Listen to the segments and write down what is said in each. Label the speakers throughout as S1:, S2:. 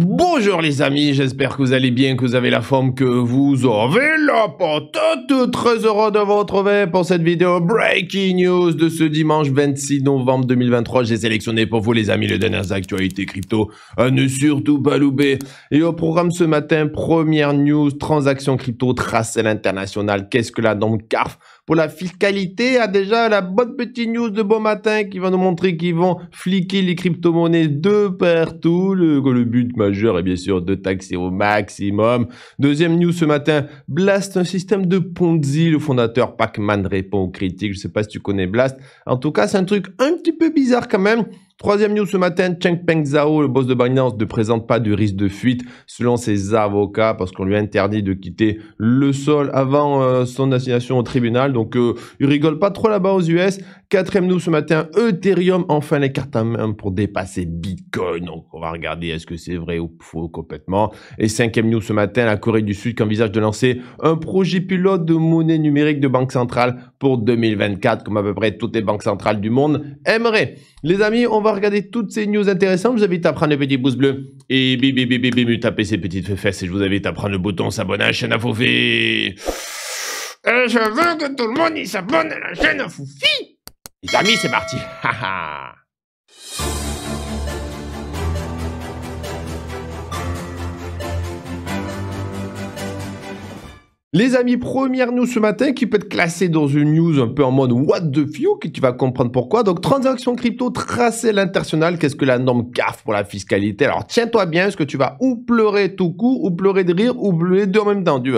S1: Bonjour les amis, j'espère que vous allez bien, que vous avez la forme que vous avez la patate. Très heureux de vous retrouver pour cette vidéo Breaking News de ce dimanche 26 novembre 2023. J'ai sélectionné pour vous les amis les dernières actualités crypto à euh, ne surtout pas louper. Et au programme ce matin, première news, transaction crypto, tracelle internationale. Qu'est-ce que la donc CARF pour la fiscalité a déjà la bonne petite news de bon matin qui va nous montrer qu'ils vont fliquer les crypto-monnaies de partout. Le, le but majeur est bien sûr de taxer au maximum. Deuxième news ce matin, Blast, un système de Ponzi. Le fondateur Pac-Man répond aux critiques. Je sais pas si tu connais Blast. En tout cas, c'est un truc un petit peu bizarre quand même. Troisième news ce matin, Peng Zhao, le boss de Binance, ne présente pas de risque de fuite selon ses avocats parce qu'on lui a interdit de quitter le sol avant euh, son assignation au tribunal. Donc, euh, il rigole pas trop là-bas aux US. Quatrième news ce matin, Ethereum enfin les cartes à main pour dépasser Bitcoin. Donc, on va regarder est-ce que c'est vrai ou faux complètement. Et cinquième news ce matin, la Corée du Sud qui envisage de lancer un projet pilote de monnaie numérique de banque centrale pour 2024, comme à peu près toutes les banques centrales du monde aimeraient. Les amis, on va avoir toutes ces news intéressantes, je vous invite à prendre le petit pouce bleu. Et bim, bim, bim, bim, bim, tapez ces petites fesses et je vous invite à prendre le bouton s'abonner à la chaîne à Et euh, je veux que tout le monde s'abonne à la chaîne à Foufi. Les amis, c'est parti. Les amis, première nous ce matin qui peut être classée dans une news un peu en mode what the fuck, tu vas comprendre pourquoi. Donc, transaction crypto tracée à l'international, qu'est-ce que la norme CAF pour la fiscalité Alors, tiens-toi bien, est-ce que tu vas ou pleurer tout court, ou pleurer de rire, ou pleurer de en même temps, tu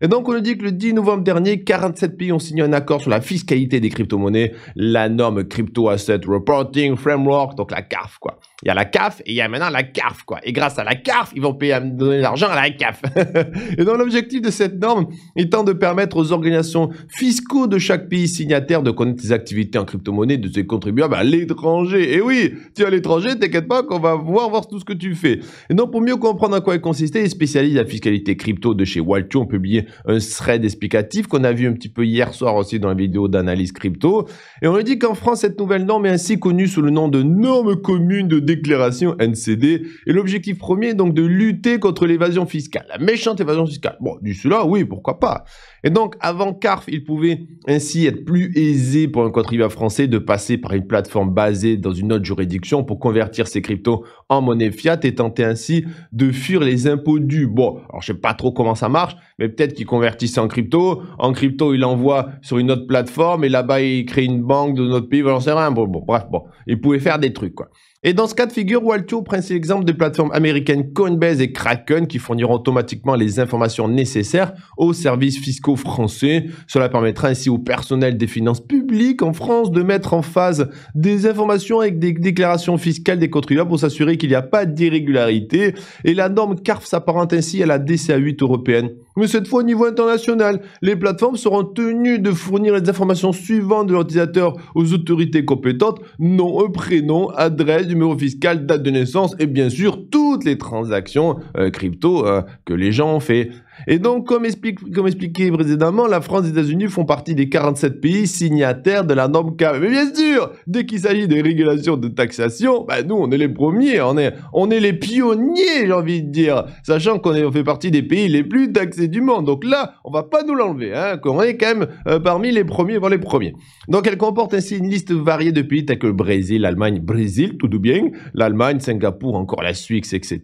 S1: Et donc, on nous dit que le 10 novembre dernier, 47 pays ont signé un accord sur la fiscalité des crypto-monnaies, la norme Crypto Asset Reporting Framework, donc la CAF, quoi. Il y a la CAF et il y a maintenant la CAF, quoi. Et grâce à la CAF, ils vont payer à donner l'argent à la CAF. et donc, l'objectif de cette norme, étant de permettre aux organisations fiscaux de chaque pays signataire de connaître ses activités en crypto-monnaie de ses contribuables à l'étranger. Et oui, tu es à l'étranger, t'inquiète pas qu'on va voir, voir tout ce que tu fais. Et donc, pour mieux comprendre à quoi elle consistait, spécialistes de la fiscalité crypto de chez Waltio. ont publié un thread explicatif qu'on a vu un petit peu hier soir aussi dans la vidéo d'analyse crypto. Et on lui dit qu'en France, cette nouvelle norme est ainsi connue sous le nom de norme commune de déclaration NCD. Et l'objectif premier est donc de lutter contre l'évasion fiscale, la méchante évasion fiscale. Bon, du cela, oui, pourquoi pourquoi pas Et donc, avant CARF, il pouvait ainsi être plus aisé pour un contribuable français de passer par une plateforme basée dans une autre juridiction pour convertir ses cryptos en monnaie fiat et tenter ainsi de fuir les impôts dus. Bon, alors je sais pas trop comment ça marche, mais peut-être qu'il convertissait en crypto. En crypto, il envoie sur une autre plateforme et là-bas, il crée une banque de notre pays. Voilà, c'est rien. Bon, bon, bref, bon, il pouvait faire des trucs, quoi. Et dans ce cas de figure, Waltio prend l'exemple des plateformes américaines Coinbase et Kraken qui fourniront automatiquement les informations nécessaires aux services fiscaux français. Cela permettra ainsi au personnel des finances publiques en France de mettre en phase des informations avec des déclarations fiscales des contribuables pour s'assurer qu'il n'y a pas d'irrégularité. Et la norme CARF s'apparente ainsi à la DCA 8 européenne. Mais cette fois au niveau international, les plateformes seront tenues de fournir les informations suivantes de l'utilisateur aux autorités compétentes, nom, prénom, adresse, numéro fiscal, date de naissance et bien sûr toutes les transactions euh, crypto euh, que les gens ont fait. Et donc, comme, explique, comme expliqué précédemment, la France et les États-Unis font partie des 47 pays signataires de la norme K Mais bien sûr, dès qu'il s'agit des régulations de taxation, bah, nous, on est les premiers, on est, on est les pionniers, j'ai envie de dire, sachant qu'on fait partie des pays les plus taxés du monde. Donc là, on va pas nous l'enlever, hein, qu'on est quand même euh, parmi les premiers, voire les premiers. Donc, elle comporte ainsi une liste variée de pays tels que le Brésil, l'Allemagne, Brésil, tout bien, l'Allemagne, Singapour, encore la Suisse, etc.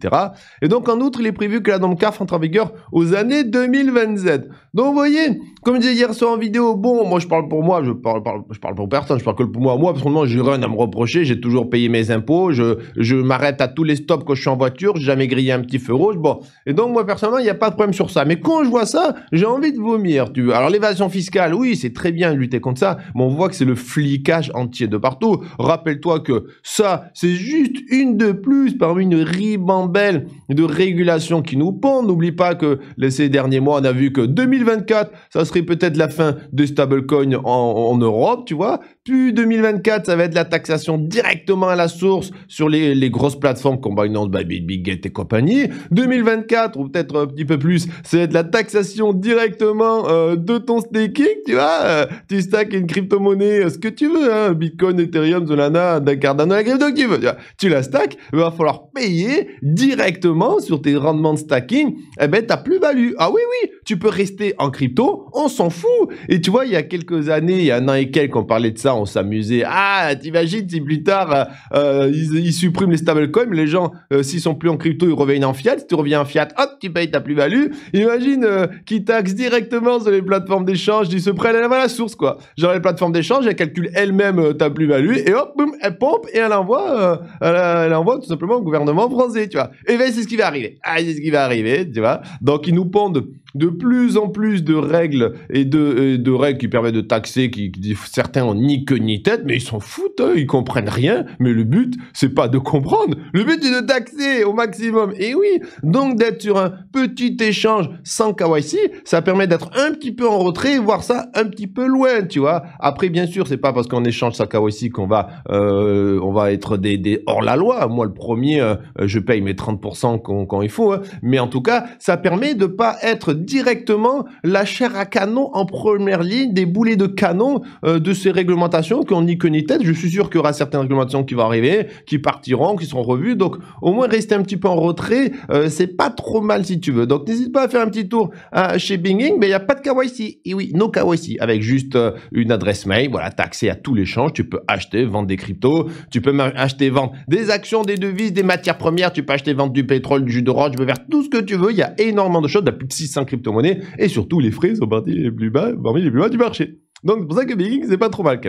S1: Et donc, en outre, il est prévu que la norme CAF entre en vigueur aux années 2027. Donc vous voyez, comme je disais hier soir en vidéo, bon, moi je parle pour moi, je parle, je parle pour personne, je parle que pour moi, moi, parce que j'ai rien à me reprocher, j'ai toujours payé mes impôts, je, je m'arrête à tous les stops quand je suis en voiture, j'ai jamais grillé un petit feu rouge, bon. Et donc moi personnellement, il n'y a pas de problème sur ça. Mais quand je vois ça, j'ai envie de vomir, tu vois. Alors l'évasion fiscale, oui, c'est très bien de lutter contre ça, mais on voit que c'est le flicage entier de partout. Rappelle-toi que ça, c'est juste une de plus parmi une ribambelle de régulations qui nous pend. N'oublie pas que les derniers mois, on a vu que 2024, ça serait peut-être la fin des stable en, en Europe, tu vois. Puis 2024, ça va être la taxation directement à la source sur les, grosses plateformes comme Binance, Bybit, et compagnie. 2024, ou peut-être un petit peu plus, ça va être la taxation directement euh, de ton staking, tu vois. Euh, tu stacks une crypto-monnaie, euh, ce que tu veux, hein, Bitcoin, Ethereum, Solana, Cardano, la crypto que tu veux. Tu, la stacks, il va falloir payer directement sur tes rendements de stacking, eh ben, ta plus-value. Ah oui, oui, tu peux rester en crypto, on s'en fout. Et tu vois, il y a quelques années, il y a un an et quelques, on parlait de ça on s'amusait. Ah, t'imagines si plus tard, euh, euh, ils, suppriment les stablecoins, les gens, euh, s'ils sont plus en crypto, ils reviennent en fiat. Si tu reviens en fiat, hop, tu payes ta plus-value. Imagine qu'ils taxent directement sur les plateformes d'échange ils se prennent à la source, quoi. Genre, les plateformes d'échange, elles calculent elles-mêmes ta plus-value et hop, boum, elles pompent et elles envoient, elle, envoie tout simplement au gouvernement français, tu vois. Et ben, c'est ce qui va arriver. Ah, c'est ce qui va arriver, tu vois. Donc, ils nous pondent de plus en plus de règles et de, euh, de règles qui permettent de taxer, qui, qui certains en ni queue ni tête, mais ils s'en foutent, hein, ils comprennent rien. Mais le but, c'est pas de comprendre. Le but, c'est de taxer au maximum. Et oui, donc d'être sur un petit échange sans KYC, ça permet d'être un petit peu en retrait voir ça un petit peu loin, tu vois. Après, bien sûr, c'est pas parce qu'on échange sa KYC qu'on va, euh, on va être des, des hors-la-loi. Moi, le premier, euh, je paye mes 30% quand, quand, il faut. Hein. Mais en tout cas, ça permet de pas être directement la chair à canon en première ligne, des boulets de canon euh, de ces réglementations qu'on n'y ni tête. Je suis sûr qu'il y aura certaines réglementations qui vont arriver, qui partiront, qui seront revues. Donc, au moins, rester un petit peu en retrait, c'est pas trop mal si tu veux. Donc n'hésite pas à faire un petit tour hein, chez Binging, mais il n'y a pas de KYC. Et oui, no ici avec juste euh, une adresse mail. Voilà, tu as accès à tout l'échange. Tu peux acheter, vendre des cryptos, tu peux acheter, vendre des actions, des devises, des matières premières, tu peux acheter, vendre du pétrole, du jus d'orange, tu peux faire tout ce que tu veux. Il y a énormément de choses, il y a plus de 600 crypto-monnaies, et surtout les frais sont parmi les plus bas, parmi les plus bas du marché. Donc c'est pour ça que Big c'est pas trop mal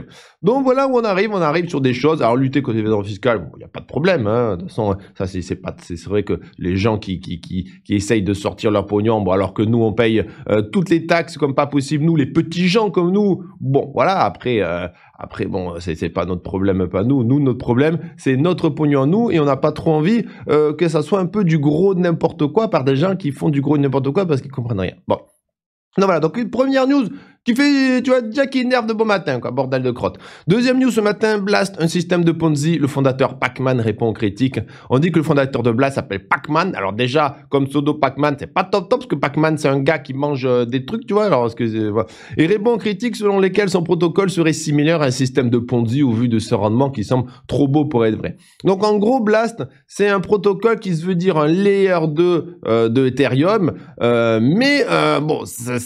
S1: Donc voilà où on arrive, on arrive sur des choses. Alors lutter contre l'évasion fiscale, il n'y a pas de problème. Hein. De toute façon, ça c'est pas, c'est vrai que les gens qui, qui, qui, qui, essayent de sortir leur pognon, bon, alors que nous on paye euh, toutes les taxes comme pas possible, nous les petits gens comme nous. Bon voilà, après euh, après, bon, c'est pas notre problème, pas nous. Nous, notre problème, c'est notre pognon nous et on n'a pas trop envie euh, que ça soit un peu du gros de n'importe quoi par des gens qui font du gros de n'importe quoi parce qu'ils comprennent rien. Bon. Donc voilà, donc une première news qui fait, tu vois, déjà qui énerve de bon matin, quoi, bordel de crotte. Deuxième news ce matin, Blast, un système de Ponzi, le fondateur Pac-Man répond aux critiques. On dit que le fondateur de Blast s'appelle Pac-Man, alors déjà, comme pseudo Pac-Man, c'est pas top top, parce que Pac-Man c'est un gars qui mange euh, des trucs, tu vois, alors, excusez que, Et répond aux critiques selon lesquelles son protocole serait similaire à un système de Ponzi au vu de ce rendement qui semble trop beau pour être vrai. Donc en gros, Blast, c'est un protocole qui se veut dire un layer 2 euh, de Ethereum, euh, mais bon, c'est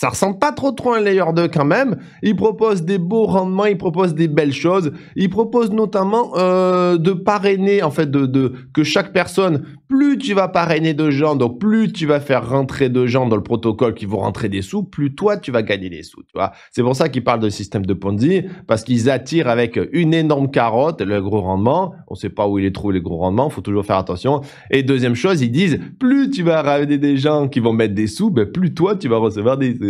S1: ça ressemble pas trop trop à un Layer 2 quand même. Il propose des beaux rendements, il propose des belles choses. Il propose notamment euh, de parrainer, en fait, de, de, que chaque personne, plus tu vas parrainer de gens, donc plus tu vas faire rentrer de gens dans le protocole qui vont rentrer des sous, plus toi tu vas gagner des sous. Tu vois, c'est pour ça qu'ils parlent de système de Ponzi parce qu'ils attirent avec une énorme carotte le gros rendement. On ne sait pas où il les trouvent les gros rendements, faut toujours faire attention. Et deuxième chose, ils disent plus tu vas ramener des gens qui vont mettre des sous, ben, plus toi tu vas recevoir des sous.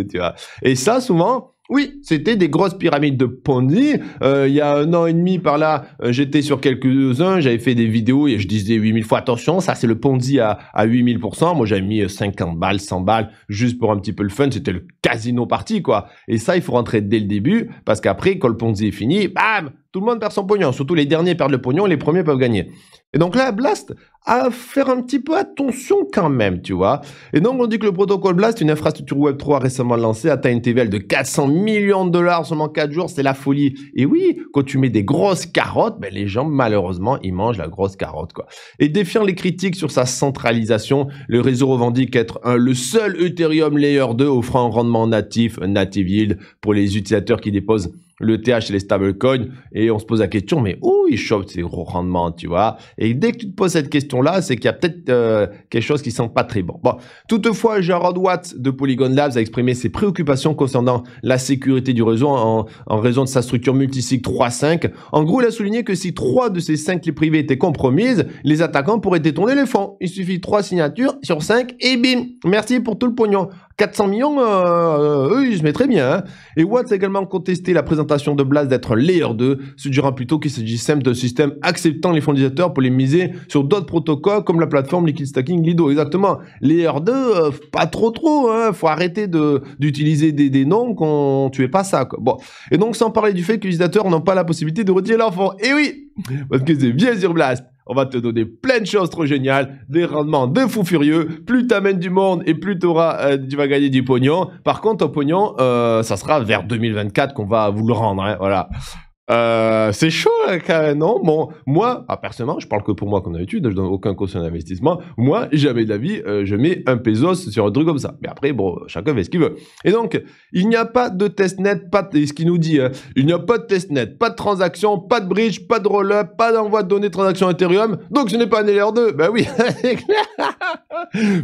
S1: Et ça, souvent, oui, c'était des grosses pyramides de Ponzi. Euh, il y a un an et demi par là, euh, j'étais sur quelques-uns, j'avais fait des vidéos et je disais 8000 fois attention, ça c'est le Ponzi à, à 8000%. Moi j'avais mis 50 euh, balles, 100 balles, juste pour un petit peu le fun, c'était le casino parti quoi. Et ça, il faut rentrer dès le début, parce qu'après, quand le Ponzi est fini, bam, tout le monde perd son pognon, surtout les derniers perdent le pognon et les premiers peuvent gagner. Et donc là, Blast, à faire un petit peu attention quand même, tu vois. Et donc on dit que le protocole Blast, une infrastructure Web 3 récemment lancée, atteint une TVL de 400 millions de dollars seulement 4 jours, c'est la folie. Et oui, quand tu mets des grosses carottes, ben les gens malheureusement, ils mangent la grosse carotte quoi. Et défiant les critiques sur sa centralisation, le réseau revendique être le seul Ethereum Layer 2 offrant un rendement natif, un native yield pour les utilisateurs qui déposent le TH et les stablecoins et on se pose la question mais où ils chopent ces gros rendements, tu vois Et dès que tu te poses cette question-là, c'est qu'il y a peut-être euh, quelque chose qui sent pas très bon. Bon, toutefois, Gerard Watts de Polygon Labs a exprimé ses préoccupations concernant la sécurité du réseau en, raison de sa structure multisig 3.5. En gros, il a souligné que si trois de ces cinq clés privées étaient compromises, les attaquants pourraient détourner les fonds. Il suffit trois signatures sur cinq et bim, merci pour tout le pognon. 400 millions, euh, euh, eux, ils se mettraient bien. Hein. Et Watts a également contesté la présentation de Blast d'être layer 2, durant plutôt qu'il s'agissait d'un système acceptant les fondateurs pour les miser sur d'autres protocoles comme la plateforme Liquid Stacking Lido. Exactement. Layer 2, euh, pas trop trop. Hein. Faut arrêter d'utiliser des, des, noms qu'on tuait pas ça. Quoi. Bon. Et donc, sans parler du fait que les utilisateurs n'ont pas la possibilité de retirer leur fonds. Eh oui Parce que c'est bien sûr Blast on va te donner plein de choses trop géniales, des rendements de fous furieux. Plus t'amènes du monde et plus euh, tu vas gagner du pognon. Par contre, ton pognon, euh, ça sera vers 2024 qu'on va vous le rendre. Hein, voilà. Euh, c'est chaud, hein, non bon, Moi, ah, personnellement, je parle que pour moi, comme d'habitude, je donne aucun caution d'investissement. Moi, jamais d'avis. Euh, je mets un pesos sur un truc comme ça. Mais après, bon, chacun fait ce qu'il veut. Et donc, il n'y a pas de testnet, pas de, ce qu'il nous dit, hein, il n'y a pas de testnet, pas de transaction, pas de bridge, pas de roll-up, pas d'envoi de données transaction Ethereum, donc ce n'est pas un LR2. Ben oui, c'est clair.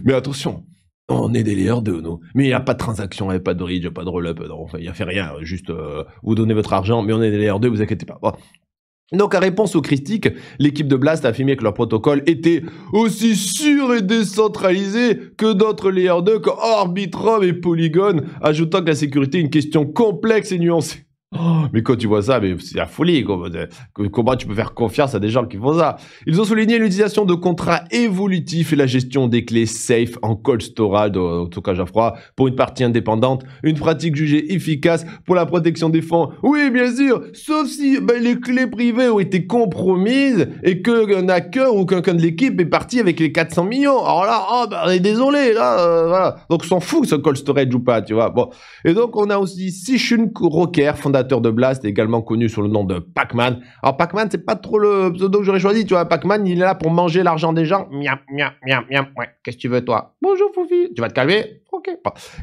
S1: Mais attention, on est des layers 2, nous. Mais il n'y a pas de transaction, il n'y a pas de bridge, il n'y a pas de roll-up, il n'y a fait rien. Juste, euh, vous donnez votre argent, mais on est des layers 2, vous inquiétez pas. Donc, à réponse aux critiques, l'équipe de Blast a affirmé que leur protocole était aussi sûr et décentralisé que d'autres layers 2 comme Arbitrum et Polygon, ajoutant que la sécurité est une question complexe et nuancée. Oh, mais quand tu vois ça, mais c'est la folie. Euh, comment tu peux faire confiance à des gens qui font ça Ils ont souligné l'utilisation de contrats évolutifs et la gestion des clés safe en cold storage, En tout cas, froid, pour une partie indépendante. Une pratique jugée efficace pour la protection des fonds. Oui, bien sûr, sauf si ben, les clés privées ont été compromises et qu'un euh, hacker ou quelqu'un de l'équipe est parti avec les 400 millions. Alors là, oh, ben, désolé, là, euh, Donc, s'en fout ce cold storage ou pas, tu vois. Bon. Et donc, on a aussi Sichun Rocker, fondateur de Blast, également connu sous le nom de Pac-Man. Alors Pac-Man, c'est pas trop le pseudo que j'aurais choisi, tu vois. Pac-Man, il est là pour manger l'argent des gens. Miam, miam, miam, miam. Ouais, qu'est-ce que tu veux, toi Bonjour, Foufi. Tu vas te calmer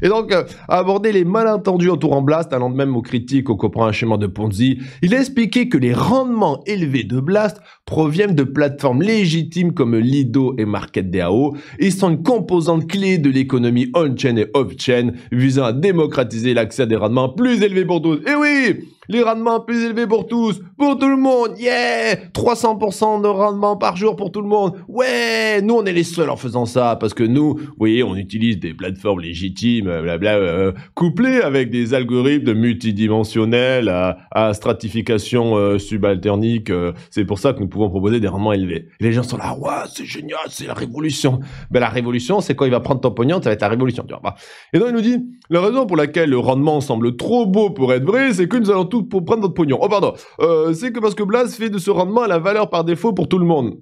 S1: et donc, euh, à aborder les malentendus autour en Blast, allant de même aux critiques au coprant un schéma de Ponzi, il a expliqué que les rendements élevés de Blast proviennent de plateformes légitimes comme Lido et MarketDAO et sont une composante clé de l'économie on-chain et off-chain visant à démocratiser l'accès à des rendements plus élevés pour tous. Et oui les rendements plus élevés pour tous, pour tout le monde, yeah 300% de rendement par jour pour tout le monde, ouais Nous, on est les seuls en faisant ça, parce que nous, vous voyez, on utilise des plateformes légitimes, euh, blabla, euh, euh, couplées avec des algorithmes multidimensionnels à, stratification subalternique. c'est pour ça que nous pouvons proposer des rendements élevés. les gens sont là, ouais, c'est génial, c'est la révolution. Ben, la révolution, c'est quand il va prendre ton pognon, ça va être la révolution, tu vois. Bah. Et donc, il nous dit, la raison pour laquelle le rendement semble trop beau pour être vrai, c'est que nous allons pour prendre votre pognon. Oh pardon, euh, c'est que parce que Blast fait de ce rendement la valeur par défaut pour tout le monde.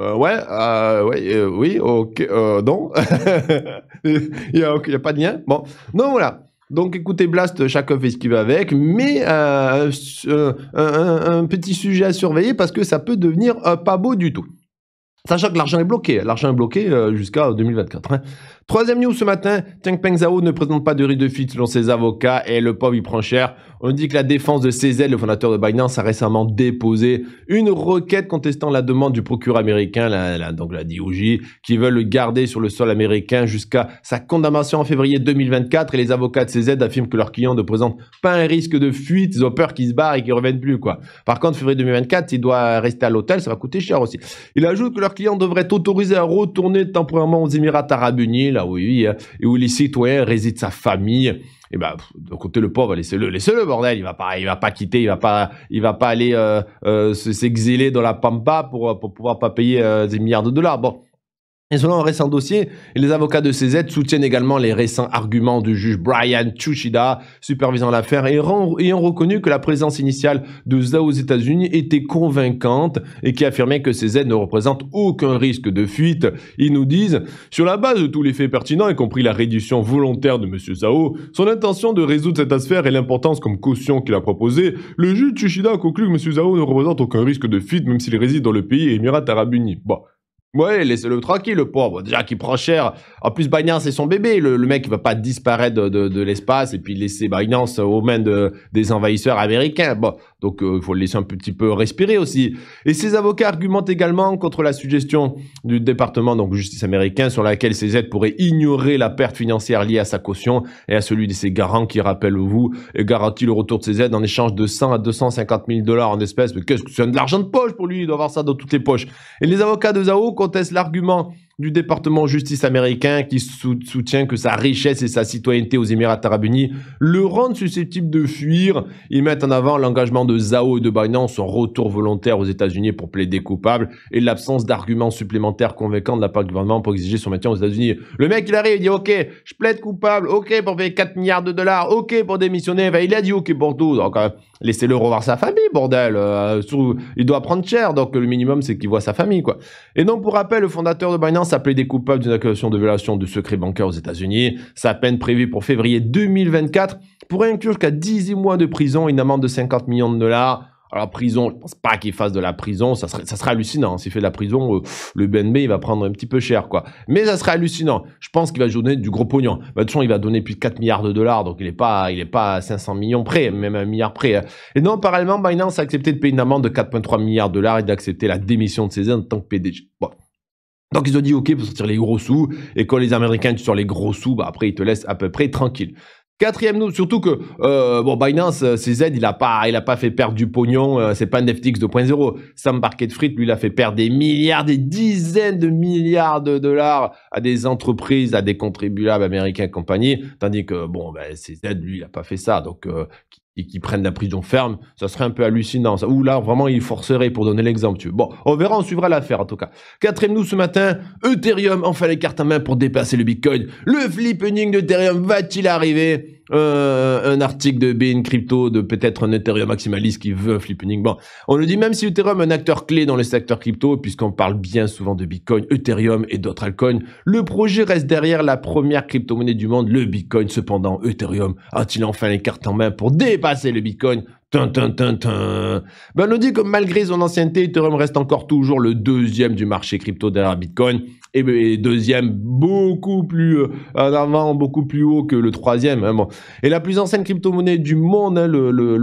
S1: Euh, ouais, euh, ouais oui, ok, non. il n'y a, pas de lien. Bon, non, voilà. Donc écoutez, Blast, chacun fait ce qu'il va avec, mais un, petit sujet à surveiller parce que ça peut devenir pas beau du tout. Sachant que l'argent est bloqué, l'argent est bloqué jusqu'à 2024. Troisième news ce matin, Cheng Peng Zhao ne présente pas de risque de fuite selon ses avocats et le pauvre il prend cher. On dit que la défense de CZ, le fondateur de Binance, a récemment déposé une requête contestant la demande du procureur américain, donc la DOJ, qui veulent le garder sur le sol américain jusqu'à sa condamnation en février 2024 et les avocats de CZ affirment que leur clients ne présente pas un risque de fuite, ils ont peur qu'ils se barrent et qu'ils reviennent plus quoi. Par contre, février 2024, s'il doit rester à l'hôtel, ça va coûter cher aussi. Il ajoute que leur client devrait être autorisés à retourner temporairement aux Émirats Arabes Unis où hein. et où les citoyens résident sa famille, et eh ben, de côté le pauvre, laissez-le, laissez-le bordel, il va pas, il va pas quitter, il va pas, il va pas aller euh, euh, s'exiler dans la pampa pour pour pouvoir pas payer euh, des milliards de dollars. Bon, et selon un récent dossier, les avocats de CZ soutiennent également les récents arguments du juge Brian Chushida, supervisant l'affaire, et ayant reconnu que la présence initiale de Zao aux États-Unis était convaincante et qui affirmait que CZ ne représente aucun risque de fuite. Ils nous disent, sur la base de tous les faits pertinents, y compris la réduction volontaire de M. Zao, son intention de résoudre cette affaire et l'importance comme caution qu'il a proposée, le juge Chushida conclut que M. Zao ne représente aucun risque de fuite même s'il réside dans le pays émirat Émirats Arabes Unis. Ouais, laissez-le tranquille, le pauvre. Déjà qu'il prend cher. En plus, Binance, c'est son bébé. Le, mec, il va pas disparaître de, l'espace et puis laisser Binance aux mains de, des envahisseurs américains. Bon, donc, il euh, faut le laisser un petit peu respirer aussi. Et ces avocats argumentent également contre la suggestion du département donc justice américain sur laquelle ces aides pourraient ignorer la perte financière liée à sa caution et à celui de ses garants qui, rappelle vous garantit le retour de ses aides en échange de 100 à 250 000 dollars en espèces. Mais qu'est-ce que c'est de l'argent de poche pour lui Il doit avoir ça dans toutes les poches. Et les avocats de Zao contestent l'argument du département justice américain qui soutient que sa richesse et sa citoyenneté aux Émirats arabes unis le rendent susceptible de fuir. Ils mettent en avant l'engagement de Zao et de Binance, son retour volontaire aux États-Unis pour plaider coupable et l'absence d'arguments supplémentaires convaincants de la part du gouvernement pour exiger son maintien aux États-Unis. Le mec, il arrive, il dit OK, je plaide coupable, OK pour payer 4 milliards de dollars, OK pour démissionner. il a dit OK pour tout. Euh, Laissez-le revoir sa famille, bordel. Euh, il doit prendre cher, donc le minimum, c'est qu'il voit sa famille, quoi. Et donc, pour rappel, le fondateur de Binance a des coupables d'une accusation de violation de secret bancaire aux États-Unis. Sa peine prévue pour février 2024 pourrait inclure jusqu'à 18 mois de prison, une amende de 50 millions de dollars. Alors prison, je pense pas qu'il fasse de la prison, ça serait, ça serait hallucinant. S'il fait de la prison, euh, le BNB il va prendre un petit peu cher quoi. Mais ça serait hallucinant. Je pense qu'il va donner du gros pognon. Bah, de toute il va donner plus de 4 milliards de dollars, donc il n'est pas, il est pas à 500 millions près, même un milliard près. Hein. Et non, parallèlement, Binance a accepté de payer une amende de 4,3 milliards de dollars et d'accepter la démission de ses aides en tant que PDG. Donc ils ont dit ok pour sortir les gros sous et quand les Américains tu sur les gros sous, bah après ils te laissent à peu près tranquille. Quatrième note, surtout que euh, bon Binance, euh, CZ, il a pas, il a pas fait perdre du pognon. Euh, c'est pas NFTX 2.0. Sam barquet Frites, lui, il a fait perdre des milliards, des dizaines de milliards de dollars à des entreprises, à des contribuables américains et compagnie. Tandis que bon, ben, CZ, lui, il a pas fait ça. Donc, euh, et qui prennent la prison ferme, ça serait un peu hallucinant. Ou là, vraiment, ils forceraient pour donner l'exemple. bon, on verra, on suivra l'affaire en tout cas. Quatrième nous ce matin, Ethereum, enfin les cartes en main pour dépasser le Bitcoin. Le flippening d'Ethereum va-t-il arriver euh, un article de BN Crypto, de peut-être un Ethereum maximaliste qui veut un flippening. Bon, on le dit même si Ethereum est un acteur clé dans le secteur crypto, puisqu'on parle bien souvent de Bitcoin, Ethereum et d'autres altcoins, le projet reste derrière la première crypto-monnaie du monde, le Bitcoin. Cependant, Ethereum a-t-il enfin les cartes en main pour dépasser c'est le Bitcoin ben, on dit que malgré son ancienneté, Ethereum reste encore toujours le deuxième du marché crypto derrière Bitcoin et deuxième beaucoup plus euh, en avant, beaucoup plus haut que le troisième. Hein, bon. Et la plus ancienne crypto-monnaie du monde, hein, le, le,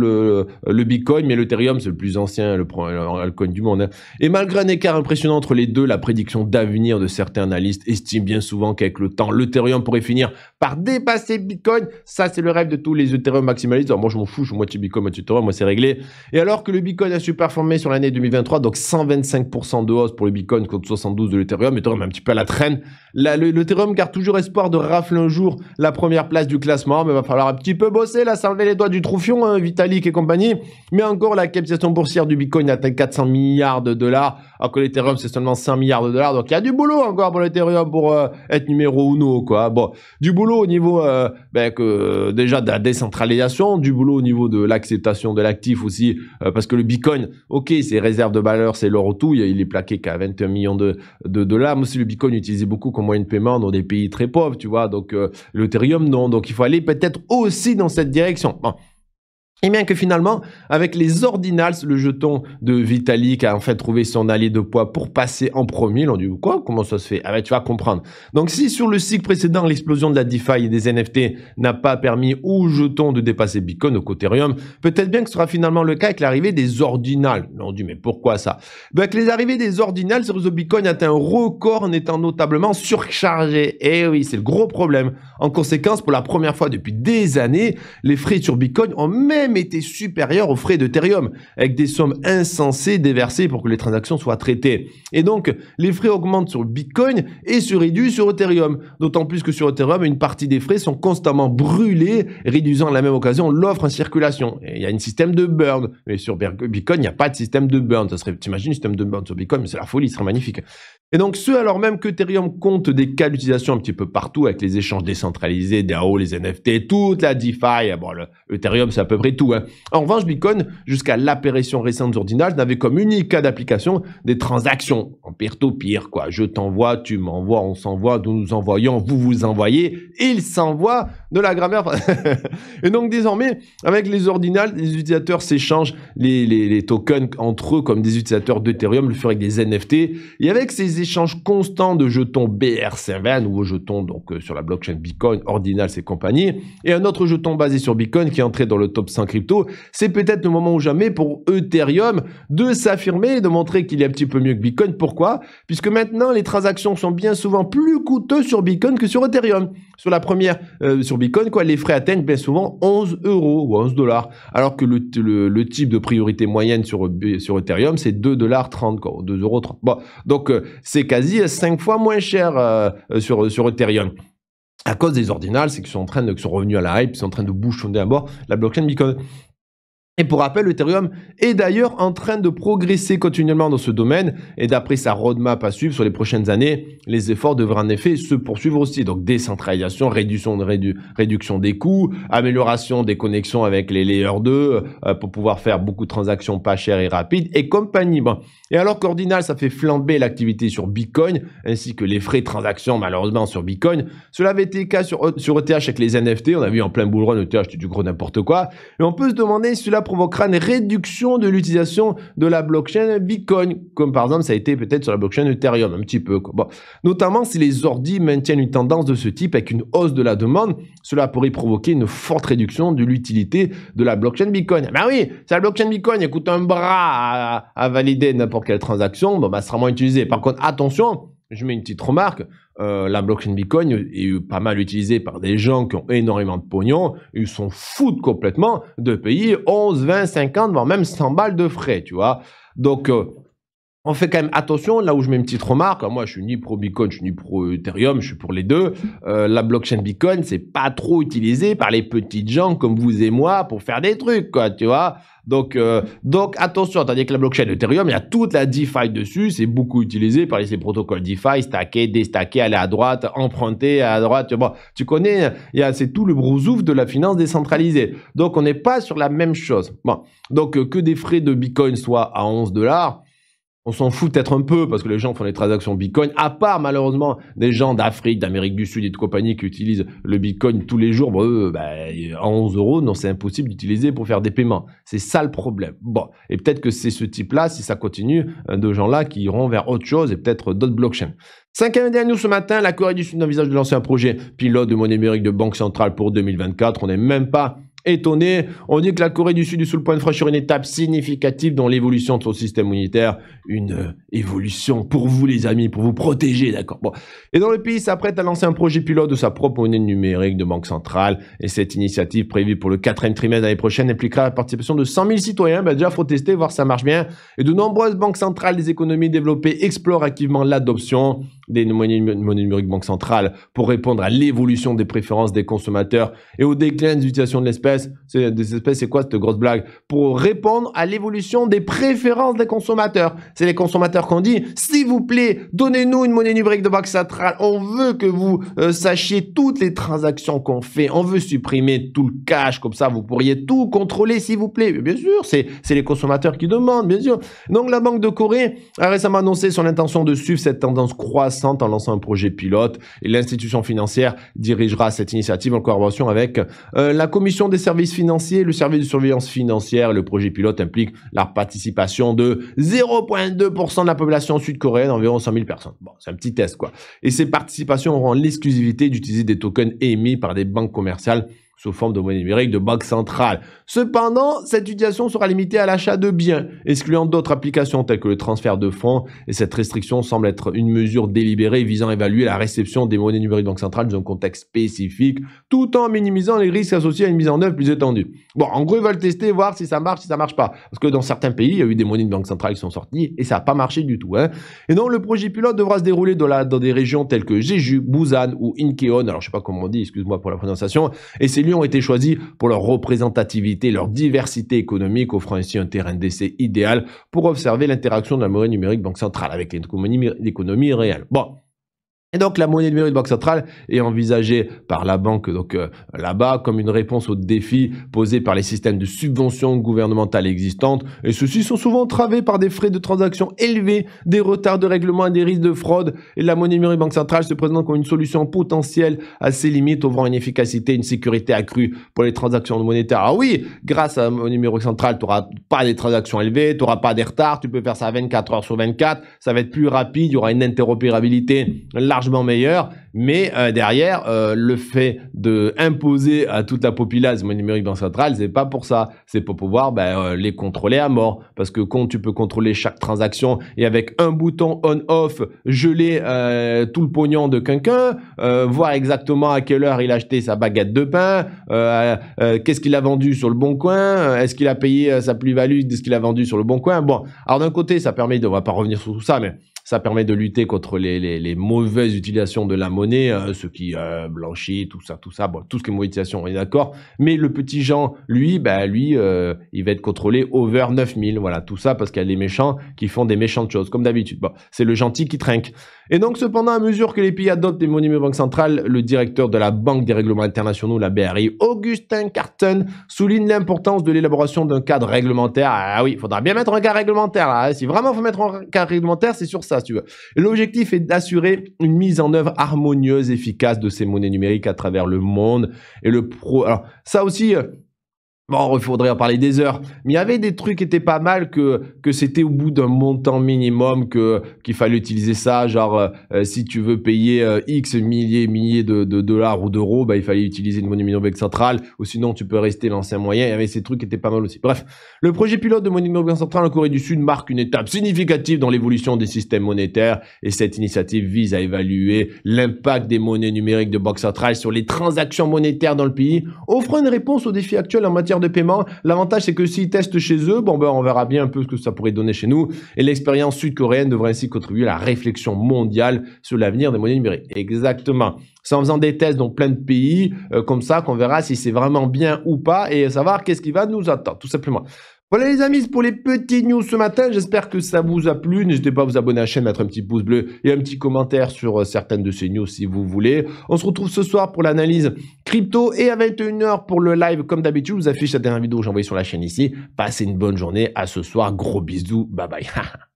S1: le, Bitcoin, mais l'Ethereum, c'est le plus ancien, le coin du monde. Hein. Et malgré un écart impressionnant entre les deux, la prédiction d'avenir de certains analystes estime bien souvent qu'avec le temps, l'Ethereum pourrait finir par dépasser Bitcoin. Ça, c'est le rêve de tous les Ethereum maximalistes. Alors, moi, je m'en fous, je suis moitié Bitcoin, tu Ethereum moi c'est réglé. Et alors que le Bitcoin a su performer sur l'année 2023, donc 125% de hausse pour le Bitcoin contre 72 de l'Ethereum, Ethereum un petit peu à la traîne. L'Ethereum garde toujours espoir de rafler un jour la première place du classement, mais va falloir un petit peu bosser, là, s'enlever les doigts du troufion, hein, Vitalik et compagnie. Mais encore, la capitalisation boursière du Bitcoin atteint 400 milliards de dollars, alors que l'Ethereum c'est seulement 5 milliards de dollars, donc il y a du boulot encore pour l'Ethereum pour euh, être numéro uno, quoi. Bon, du boulot au niveau, euh, ben, que, déjà de la décentralisation, du boulot au niveau de l'acceptation de l'actif aussi, euh, parce que le Bitcoin, ok, c'est réserve de valeur, c'est l'or tout, il est plaqué qu'à 21 millions de, dollars. Moi aussi, le Bitcoin utilisé beaucoup comme moyen de paiement dans des pays très pauvres, tu vois. Donc, euh, l'Ethereum, non. Donc, il faut aller peut-être aussi dans cette direction. Bon. Et bien que finalement, avec les Ordinals, le jeton de Vitalik a en fait trouvé son allié de poids pour passer en premier. On dit quoi Comment ça se fait Ah ben tu vas comprendre. Donc si sur le cycle précédent, l'explosion de la DeFi et des NFT n'a pas permis aux jetons de dépasser Bitcoin au Ethereum, peut-être bien que ce sera finalement le cas avec l'arrivée des Ordinals. On dit mais pourquoi ça ben, Avec les arrivées des Ordinals, le réseau Bitcoin atteint un record en étant notablement surchargé. Et eh oui, c'est le gros problème. En conséquence, pour la première fois depuis des années, les frais sur Bitcoin ont même était supérieur aux frais d'Ethereum, avec des sommes insensées déversées pour que les transactions soient traitées. Et donc, les frais augmentent sur Bitcoin et se réduisent sur Ethereum. D'autant plus que sur Ethereum, une partie des frais sont constamment brûlés, réduisant à la même occasion l'offre en circulation. il y a un système de burn. Mais sur Bitcoin, il n'y a pas de système de burn. Ça serait, t'imagines, un système de burn sur Bitcoin, mais c'est la folie, ce serait magnifique. Et donc, ce alors même que Ethereum compte des cas d'utilisation un petit peu partout avec les échanges décentralisés, DAO, les NFT, toute la DeFi. Ah bon, Ethereum, c'est à peu près tout. Hein. En revanche, Bitcoin, jusqu'à l'apparition récente d'Ordinal, n'avait comme unique cas d'application des transactions en pire to pire quoi. Je t'envoie, tu m'envoies, on s'envoie, nous nous envoyons, vous vous envoyez, il s'envoie de la grammaire. et donc, désormais, avec les ordinals, les utilisateurs s'échangent les, tokens entre eux comme des utilisateurs d'Ethereum le font avec des NFT. Et avec ces échanges constants de jetons BR7, ou jetons donc, euh, sur la blockchain Bitcoin, Ordinal, et compagnie, et un autre jeton basé sur Bitcoin qui est entré dans le top 5 crypto, c'est peut-être le moment ou jamais pour Ethereum de s'affirmer et de montrer qu'il est un petit peu mieux que Bitcoin. Pourquoi Puisque maintenant, les transactions sont bien souvent plus coûteuses sur Bitcoin que sur Ethereum. Sur la première, euh, sur Bitcoin, quoi, les frais atteignent bien souvent 11 euros ou 11 dollars, alors que le, type de priorité moyenne sur, Ethereum, c'est 2 dollars 30, euros donc euh, c'est quasi 5 fois moins cher euh, sur Ethereum à cause des ordinales, c'est qu'ils sont en train de, qu'ils sont revenus à la hype, ils sont en train de bouchonner à bord la blockchain Bitcoin. Et pour rappel, Ethereum est d'ailleurs en train de progresser continuellement dans ce domaine et d'après sa roadmap à suivre sur les prochaines années, les efforts devraient en effet se poursuivre aussi. Donc décentralisation, réduction, réduction des coûts, amélioration des connexions avec les layers 2 euh, pour pouvoir faire beaucoup de transactions pas chères et rapides et compagnie. Et alors qu'ordinal, ça fait flamber l'activité sur Bitcoin ainsi que les frais de transaction malheureusement sur Bitcoin. Cela avait été le cas sur, ETH avec les NFT, on a vu en plein bull ETH, c'était du gros n'importe quoi. Et on peut se demander si cela provoquera une réduction de l'utilisation de la blockchain Bitcoin, comme par exemple ça a été peut-être sur la blockchain Ethereum, un petit peu. Quoi. Bon. Notamment si les ordi maintiennent une tendance de ce type avec une hausse de la demande, cela pourrait provoquer une forte réduction de l'utilité de la blockchain Bitcoin. Ben oui, c'est la blockchain Bitcoin, coûte un bras à, valider n'importe quelle transaction, bon, ben, ça sera moins utilisé. Par contre, attention, je mets une petite remarque, euh, la blockchain Bitcoin est pas mal utilisée par des gens qui ont énormément de pognon, ils sont de complètement de payer 11, 20, 50, voire même 100 balles de frais, tu vois. Donc, euh, on fait quand même attention, là où je mets une petite remarque, hein, moi je suis ni pro Bitcoin, je suis ni pro Ethereum, je suis pour les deux. Euh, la blockchain Bitcoin, c'est pas trop utilisé par les petites gens comme vous et moi pour faire des trucs, quoi, tu vois. Donc, euh, donc attention, dire que la blockchain Ethereum, il y a toute la DeFi dessus, c'est beaucoup utilisé par les, protocoles DeFi, stacker, déstacker, aller à droite, emprunter à droite. Tu, vois. tu connais, c'est tout le brousouf de la finance décentralisée. Donc on n'est pas sur la même chose. Bon, donc euh, que des frais de Bitcoin soient à 11 dollars on s'en fout peut-être un peu parce que les gens font des transactions Bitcoin, à part malheureusement des gens d'Afrique, d'Amérique du Sud et de compagnie qui utilisent le Bitcoin tous les jours. Bon, eux, 11 bah, euros, non, c'est impossible d'utiliser pour faire des paiements. C'est ça le problème. Bon, et peut-être que c'est ce type-là, si ça continue, euh, de gens-là qui iront vers autre chose et peut-être d'autres blockchains. Cinquième et dernier ce matin, la Corée du Sud envisage de lancer un projet pilote de monnaie numérique de banque centrale pour 2024. On n'est même pas étonné. On dit que la Corée du Sud est sous le point de franchir sur une étape significative dans l'évolution de son système monétaire Une euh, évolution pour vous, les amis, pour vous protéger, d'accord bon. Et dans le pays s'apprête à lancer un projet pilote de sa propre monnaie numérique de banque centrale. Et cette initiative, prévue pour le quatrième trimestre l'année prochaine, impliquera la participation de 100 000 citoyens. Ben déjà, faut tester, voir si ça marche bien. Et de nombreuses banques centrales des économies développées explorent activement l'adoption des monnaies numériques banque centrale pour répondre à l'évolution des préférences des consommateurs et au déclin des utilisations de l'espèce. Des espèces, c'est quoi cette grosse blague Pour répondre à l'évolution des préférences des consommateurs. C'est les consommateurs qui ont dit, s'il vous plaît, donnez-nous une monnaie numérique de banque centrale. On veut que vous euh, sachiez toutes les transactions qu'on fait. On veut supprimer tout le cash. Comme ça, vous pourriez tout contrôler, s'il vous plaît. bien sûr, c'est les consommateurs qui demandent, bien sûr. Donc la Banque de Corée a récemment annoncé son intention de suivre cette tendance croissante en lançant un projet pilote et l'institution financière dirigera cette initiative en collaboration avec euh, la commission des services financiers, le service de surveillance financière. Le projet pilote implique la participation de 0,2% de la population sud-coréenne, environ 100 000 personnes. Bon, c'est un petit test quoi. Et ces participations auront l'exclusivité d'utiliser des tokens émis par des banques commerciales sous forme de monnaie numérique de banque centrale. Cependant, cette utilisation sera limitée à l'achat de biens, excluant d'autres applications telles que le transfert de fonds, et cette restriction semble être une mesure délibérée visant à évaluer la réception des monnaies numériques de banque centrale dans un contexte spécifique, tout en minimisant les risques associés à une mise en œuvre plus étendue. Bon, en gros, ils veulent tester, voir si ça marche, si ça marche pas. Parce que dans certains pays, il y a eu des monnaies de banque centrale qui sont sorties, et ça n'a pas marché du tout. Hein. Et donc, le projet pilote devra se dérouler dans, des régions telles que Jeju, Busan ou Incheon, alors je sais pas comment on dit, excuse-moi pour la prononciation, et c'est ont été choisis pour leur représentativité, leur diversité économique, offrant ainsi un terrain d'essai idéal pour observer l'interaction de la monnaie numérique Banque centrale avec l'économie réelle. Bon, et donc la monnaie numérique de Banque centrale est envisagée par la banque donc euh, là-bas comme une réponse aux défis posés par les systèmes de subventions gouvernementales existantes et ceux-ci sont souvent través par des frais de transaction élevés, des retards de règlement et des risques de fraude et la monnaie numérique de Banque centrale se présente comme une solution potentielle à ses limites ouvrant une efficacité, une sécurité accrue pour les transactions monétaires. Ah oui, grâce à la monnaie numérique centrale, tu n'auras pas des transactions élevées, tu n'auras pas des retards, tu peux faire ça 24 heures sur 24, ça va être plus rapide, il y aura une interopérabilité large meilleur, mais euh, derrière, euh, le fait de imposer à toute la mon numérique banque centrale, c'est pas pour ça. C'est pour pouvoir ben, euh, les contrôler à mort. Parce que quand tu peux contrôler chaque transaction et avec un bouton on-off, geler tout le pognon de quelqu'un, voir exactement à quelle heure il a acheté sa baguette de pain, qu'est-ce qu'il a vendu sur le bon coin, est-ce qu'il a payé sa plus-value de ce qu'il a vendu sur le bon coin. Bon, alors d'un côté, ça permet de, on va pas revenir sur tout ça, mais ça permet de lutter contre les, les, mauvaises utilisations de la monnaie, hein, ceux ce qui euh, blanchissent, blanchit, tout ça, tout ça, bon, tout ce qui est mauvaise utilisation, on est d'accord. Mais le petit Jean, lui, bah, lui, euh, il va être contrôlé over 9000, voilà, tout ça parce qu'il y a des méchants qui font des méchantes choses, comme d'habitude. Bon, c'est le gentil qui trinque. Et donc, cependant, à mesure que les pays adoptent les monnaies de banque centrale, le directeur de la Banque des règlements internationaux, la BRI, Augustin Carton, souligne l'importance de l'élaboration d'un cadre réglementaire. Ah oui, il faudra bien mettre un cadre réglementaire. Là, hein. Si vraiment il faut mettre un cadre réglementaire, c'est sur ça L'objectif est d'assurer une mise en œuvre harmonieuse, efficace de ces monnaies numériques à travers le monde et le pro. ça aussi, euh, Bon, il faudrait en parler des heures. Mais il y avait des trucs qui étaient pas mal que, que c'était au bout d'un montant minimum que, qu'il fallait utiliser ça. Genre, euh, si tu veux payer euh, X milliers milliers de, dollars ou d'euros, bah, il fallait utiliser une monnaie numérique centrale. Ou sinon, tu peux rester l'ancien moyen. Il y avait ces trucs qui étaient pas mal aussi. Bref, le projet pilote de monnaie numérique centrale en Corée du Sud marque une étape significative dans l'évolution des systèmes monétaires. Et cette initiative vise à évaluer l'impact des monnaies numériques de banque centrale sur les transactions monétaires dans le pays, offrant une réponse aux défis actuels en matière de paiement. L'avantage, c'est que s'ils testent chez eux, bon ben, on verra bien un peu ce que ça pourrait donner chez nous. Et l'expérience sud-coréenne devrait ainsi contribuer à la réflexion mondiale sur l'avenir des moyens numériques. Exactement. C'est en faisant des tests dans plein de pays, euh, comme ça, qu'on verra si c'est vraiment bien ou pas et savoir qu'est-ce qui va nous attendre, tout simplement. Voilà les amis, pour les petites news ce matin, j'espère que ça vous a plu. N'hésitez pas à vous abonner à la chaîne, mettre un petit pouce bleu et un petit commentaire sur euh, certaines de ces news si vous voulez. On se retrouve ce soir pour l'analyse crypto et à 21h pour le live comme d'habitude. Je vous affiche la dernière vidéo que j'ai envoyée sur la chaîne ici. Passez une bonne journée, à ce soir, gros bisous, bye bye.